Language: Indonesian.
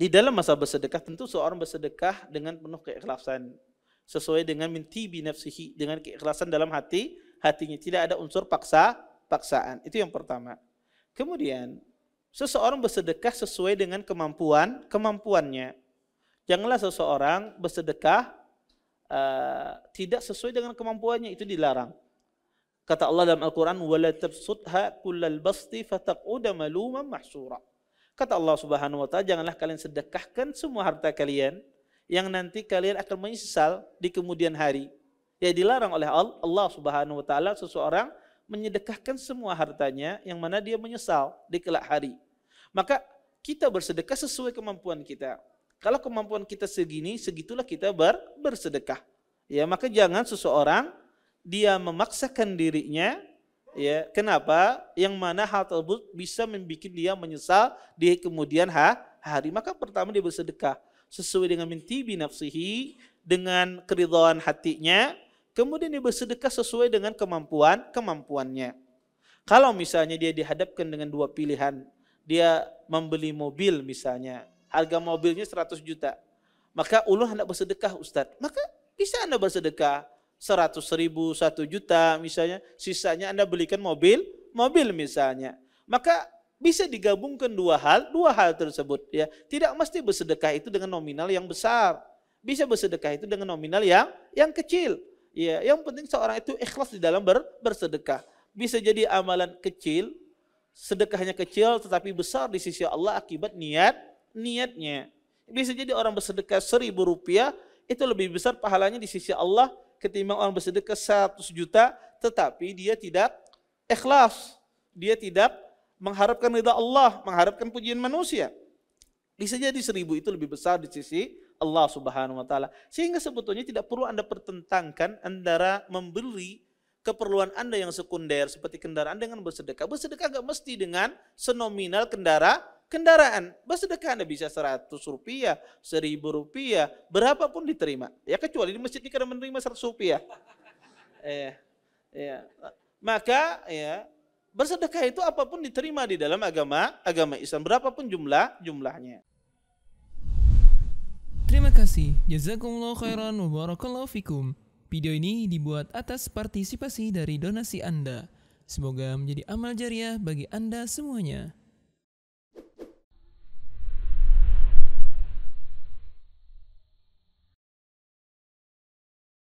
Di dalam masa bersedekah tentu seorang bersedekah dengan penuh keikhlasan sesuai dengan minti binafsihi dengan keikhlasan dalam hati hatinya tidak ada unsur paksa paksaan itu yang pertama. Kemudian seseorang bersedekah sesuai dengan kemampuan kemampuannya. Janganlah seseorang bersedekah uh, tidak sesuai dengan kemampuannya itu dilarang. Kata Allah dalam Al-Qur'an wala tabsutha kullal basti fataq'uda maluman mahsura. Kata Allah Subhanahu wa taala, janganlah kalian sedekahkan semua harta kalian yang nanti kalian akan menyesal di kemudian hari. Ya dilarang oleh Allah Subhanahu wa taala seseorang menyedekahkan semua hartanya yang mana dia menyesal di kelak hari. Maka kita bersedekah sesuai kemampuan kita. Kalau kemampuan kita segini, segitulah kita ber bersedekah. Ya, maka jangan seseorang dia memaksakan dirinya Ya, kenapa? Yang mana hal tersebut bisa membuat dia menyesal di kemudian hari. Maka pertama dia bersedekah sesuai dengan mintibi nafsihi, dengan keridhaan hatinya, kemudian dia bersedekah sesuai dengan kemampuan kemampuannya. Kalau misalnya dia dihadapkan dengan dua pilihan, dia membeli mobil misalnya, harga mobilnya 100 juta, maka ulun hendak bersedekah Ustadz. Maka bisa Anda bersedekah seratus ribu, satu juta misalnya, sisanya Anda belikan mobil, mobil misalnya. Maka bisa digabungkan dua hal, dua hal tersebut ya. Tidak mesti bersedekah itu dengan nominal yang besar. Bisa bersedekah itu dengan nominal yang yang kecil. Ya, yang penting seorang itu ikhlas di dalam ber, bersedekah. Bisa jadi amalan kecil, sedekahnya kecil tetapi besar di sisi Allah akibat niat niatnya. Bisa jadi orang bersedekah seribu rupiah itu lebih besar pahalanya di sisi Allah ketimbang orang bersedekah 100 juta tetapi dia tidak ikhlas. Dia tidak mengharapkan ridha Allah, mengharapkan pujian manusia. Bisa jadi seribu itu lebih besar di sisi Allah Subhanahu wa taala. Sehingga sebetulnya tidak perlu Anda pertentangkan antara membeli keperluan Anda yang sekunder seperti kendaraan dengan bersedekah. Bersedekah nggak mesti dengan senominal kendaraan kendaraan. Bersedekah Anda bisa 100 rupiah, 1000 rupiah, berapapun diterima. Ya kecuali di masjid ini karena menerima 100 rupiah. ya, ya. Maka ya bersedekah itu apapun diterima di dalam agama agama Islam berapapun jumlah jumlahnya. Terima kasih. Jazakumullah khairan wa barakallahu fikum. Video ini dibuat atas partisipasi dari donasi Anda. Semoga menjadi amal jariah bagi Anda semuanya.